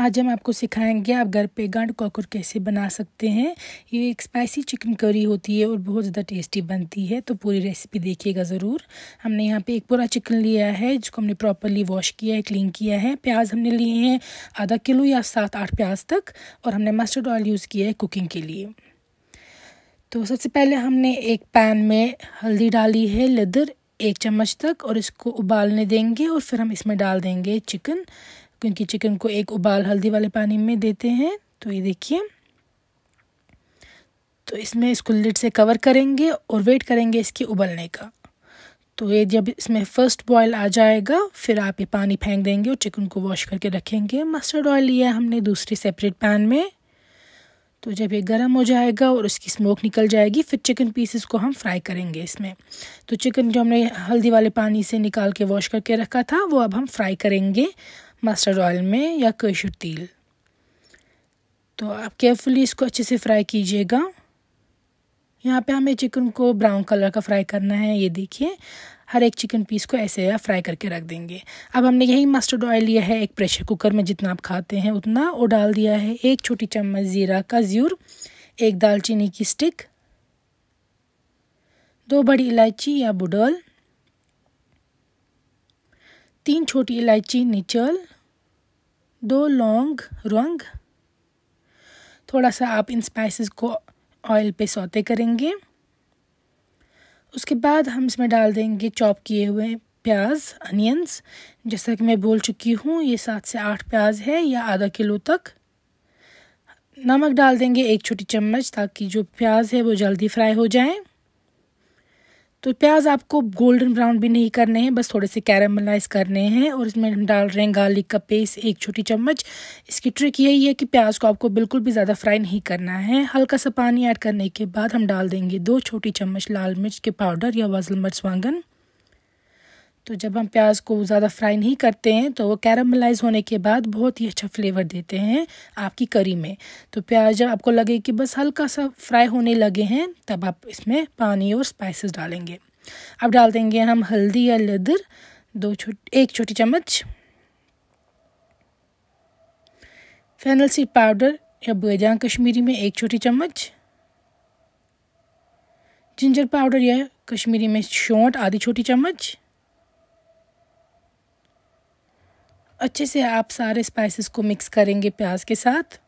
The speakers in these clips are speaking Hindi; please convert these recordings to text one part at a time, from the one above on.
आज हम आपको सिखाएंगे आप घर पे गांड कॉकर कैसे बना सकते हैं ये एक स्पाइसी चिकन करी होती है और बहुत ज़्यादा टेस्टी बनती है तो पूरी रेसिपी देखिएगा ज़रूर हमने यहाँ पे एक पूरा चिकन लिया है जिसको हमने प्रॉपरली वॉश किया है क्लीन किया है प्याज हमने लिए हैं आधा किलो या सात आठ प्याज तक और हमने मस्टर्ड ऑयल यूज़ किया है कुकिंग के लिए तो सबसे पहले हमने एक पैन में हल्दी डाली है लेदर एक चम्मच तक और इसको उबालने देंगे और फिर हम इसमें डाल देंगे चिकन क्योंकि चिकन को एक उबाल हल्दी वाले पानी में देते हैं तो ये देखिए तो इसमें इसको लिड से कवर करेंगे और वेट करेंगे इसके उबलने का तो ये जब इसमें फर्स्ट बॉयल आ जाएगा फिर आप ये पानी फेंक देंगे और चिकन को वॉश करके रखेंगे मस्टर्ड ऑयल लिया हमने दूसरी सेपरेट पैन में तो जब ये गर्म हो जाएगा और उसकी स्मोक निकल जाएगी फिर चिकन पीसेस को हम फ्राई करेंगे इसमें तो चिकन जो हमने हल्दी वाले पानी से निकाल के वॉश करके रखा था वो अब हम फ्राई करेंगे मस्टर्ड ऑयल में या कशुर तेल तो आप केयरफुली इसको अच्छे से फ्राई कीजिएगा यहाँ पे हमें चिकन को ब्राउन कलर का फ्राई करना है ये देखिए हर एक चिकन पीस को ऐसे या फ्राई करके रख देंगे अब हमने यही मस्टर्ड ऑयल लिया है एक प्रेशर कुकर में जितना आप खाते हैं उतना और डाल दिया है एक छोटी चम्मच ज़ीरा का ज़्यूर एक दालचीनी की स्टिक दो बड़ी इलायची या बुडल तीन छोटी इलायची निचल दो लौंग रंग थोड़ा सा आप इन स्पाइसेस को ऑयल पे सौते करेंगे उसके बाद हम इसमें डाल देंगे चॉप किए हुए प्याज अनियंस जैसा कि मैं बोल चुकी हूँ ये सात से आठ प्याज है या आधा किलो तक नमक डाल देंगे एक छोटी चम्मच ताकि जो प्याज है वो जल्दी फ्राई हो जाए तो प्याज आपको गोल्डन ब्राउन भी नहीं करने हैं बस थोड़े से कैरमलाइज करने हैं और इसमें हम डाल रहे हैं गार्लिक का पेस्ट एक छोटी चम्मच इसकी ट्रिक यही है कि प्याज को आपको बिल्कुल भी ज़्यादा फ्राई नहीं करना है हल्का सा पानी ऐड करने के बाद हम डाल देंगे दो छोटी चम्मच लाल मिर्च के पाउडर या वजल मिर्च वांगन तो जब हम प्याज को ज़्यादा फ्राई नहीं करते हैं तो वो कैरामलाइज होने के बाद बहुत ही अच्छा फ्लेवर देते हैं आपकी करी में तो प्याज जब आपको लगे कि बस हल्का सा फ्राई होने लगे हैं तब आप इसमें पानी और स्पाइसेस डालेंगे अब डाल देंगे हम हल्दी या लदर दो छोट एक छोटी चम्मच फैनल सीड पाउडर या बेजान कश्मीरी में एक छोटी चम्मच जिंजर पाउडर या कश्मीरी में शोट आधी छोटी चम्मच अच्छे से आप सारे स्पाइसेस को मिक्स करेंगे प्याज के साथ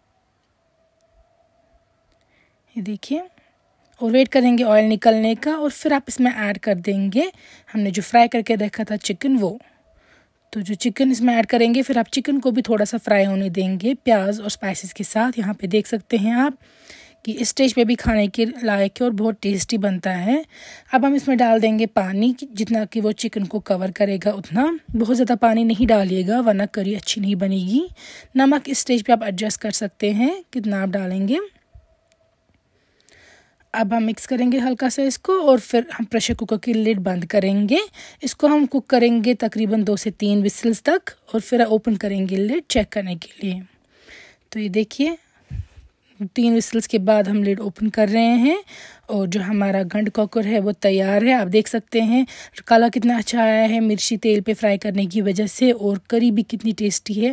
ये देखिए और वेट करेंगे ऑयल निकलने का और फिर आप इसमें ऐड कर देंगे हमने जो फ्राई करके देखा था चिकन वो तो जो चिकन इसमें ऐड करेंगे फिर आप चिकन को भी थोड़ा सा फ्राई होने देंगे प्याज और स्पाइसेस के साथ यहाँ पे देख सकते हैं आप कि स्टेज पे भी खाने के लायक है और बहुत टेस्टी बनता है अब हम इसमें डाल देंगे पानी जितना कि वो चिकन को कवर करेगा उतना बहुत ज़्यादा पानी नहीं डालिएगा वरना करी अच्छी नहीं बनेगी नमक स्टेज पे आप एडजस्ट कर सकते हैं कितना आप डालेंगे अब हम मिक्स करेंगे हल्का सा इसको और फिर हम प्रेशर कुकर की लिड बंद करेंगे इसको हम कुक करेंगे तकरीबन दो से तीन विसल्स तक और फिर ओपन करेंगे लिड चेक करने के लिए तो ये देखिए तीन विसल्स के बाद हम लेड ओपन कर रहे हैं और जो हमारा गंड कॉकर है वो तैयार है आप देख सकते हैं काला कितना अच्छा आया है मिर्ची तेल पे फ्राई करने की वजह से और करी भी कितनी टेस्टी है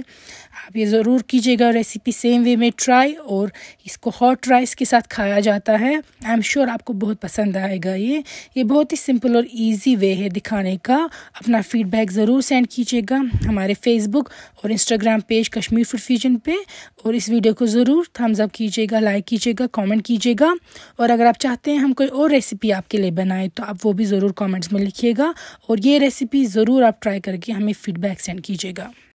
आप ये ज़रूर कीजिएगा रेसिपी सेम वे में ट्राई और इसको हॉट राइस के साथ खाया जाता है आई एम श्योर आपको बहुत पसंद आएगा ये ये बहुत ही सिंपल और ईजी वे है दिखाने का अपना फीडबैक ज़रूर सेंड कीजिएगा हमारे फेसबुक और Instagram page Kashmir food fusion पे और इस वीडियो को ज़रूर थम्सअप कीजिएगा लाइक कीजिएगा कमेंट कीजिएगा और अगर आप चाहते चाहते हैं हम कोई और रेसिपी आपके लिए बनाए तो आप वो भी ज़रूर कमेंट्स में लिखिएगा और ये रेसिपी ज़रूर आप ट्राई करके हमें फ़ीडबैक सेंड कीजिएगा